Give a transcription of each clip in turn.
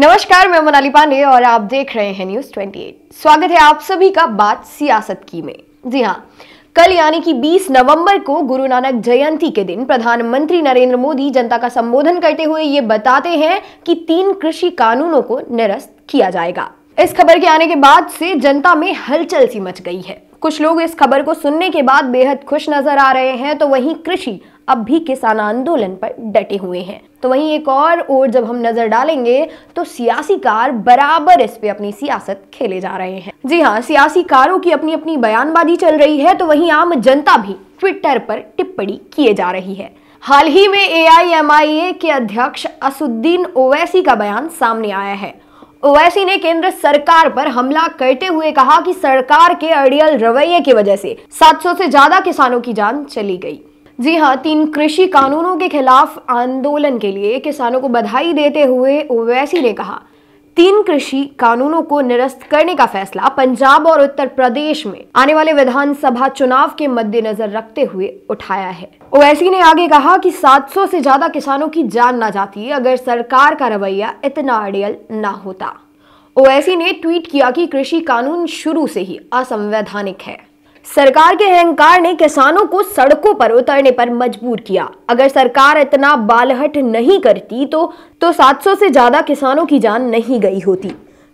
नमस्कार मैं मोनाली पांडे और आप देख रहे हैं न्यूज 28 स्वागत है आप सभी का बात सियासत की में जी हाँ कल यानी कि 20 नवंबर को गुरु नानक जयंती के दिन प्रधानमंत्री नरेंद्र मोदी जनता का संबोधन करते हुए ये बताते हैं कि तीन कृषि कानूनों को निरस्त किया जाएगा इस खबर के आने के बाद से जनता में हलचल सी मच गई है कुछ लोग इस खबर को सुनने के बाद बेहद खुश नजर आ रहे हैं तो वहीं कृषि अब भी किसान आंदोलन पर डटे हुए हैं तो वहीं एक और ओर जब हम नजर डालेंगे तो सियासी कार बराबर इस पे अपनी सियासत खेले जा रहे हैं जी हाँ सियासी कारों की अपनी अपनी बयानबाजी चल रही है तो वहीं आम जनता भी ट्विटर पर टिप्पणी किए जा रही है हाल ही में ए के अध्यक्ष असुद्दीन ओवैसी का बयान सामने आया है ओवैसी ने केंद्र सरकार पर हमला करते हुए कहा कि सरकार के अड़ियल रवैये की वजह से 700 से ज्यादा किसानों की जान चली गई जी हाँ तीन कृषि कानूनों के खिलाफ आंदोलन के लिए किसानों को बधाई देते हुए ओवैसी ने कहा तीन कृषि कानूनों को निरस्त करने का फैसला पंजाब और उत्तर प्रदेश में आने वाले विधानसभा चुनाव के मद्देनजर रखते हुए उठाया है ओवैसी ने आगे कहा कि 700 से ज्यादा किसानों की जान ना जाती अगर सरकार का रवैया इतना अड़ियल ना होता ओवैसी ने ट्वीट किया कि कृषि कानून शुरू से ही असंवैधानिक है सरकार के अहंकार ने किसानों को सड़कों पर उतरने पर मजबूर किया अगर सरकार इतना बालहट नहीं करती तो तो 700 से ज़्यादा किसानों की जान नहीं गई होती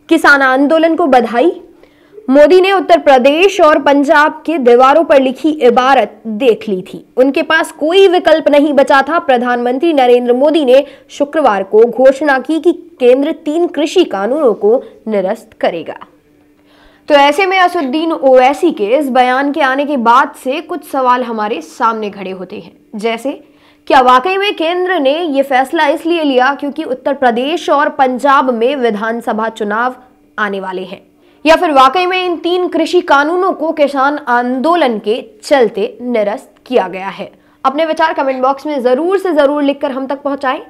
किसान आंदोलन को बधाई मोदी ने उत्तर प्रदेश और पंजाब के दीवारों पर लिखी इबारत देख ली थी उनके पास कोई विकल्प नहीं बचा था प्रधानमंत्री नरेंद्र मोदी ने शुक्रवार को घोषणा की कि केंद्र तीन कृषि कानूनों को निरस्त करेगा तो ऐसे में असुद्दीन ओवैसी के इस बयान के आने के बाद से कुछ सवाल हमारे सामने खड़े होते हैं जैसे क्या वाकई में केंद्र ने यह फैसला इसलिए लिया क्योंकि उत्तर प्रदेश और पंजाब में विधानसभा चुनाव आने वाले हैं या फिर वाकई में इन तीन कृषि कानूनों को किसान आंदोलन के चलते निरस्त किया गया है अपने विचार कमेंट बॉक्स में जरूर से जरूर लिखकर हम तक पहुंचाएं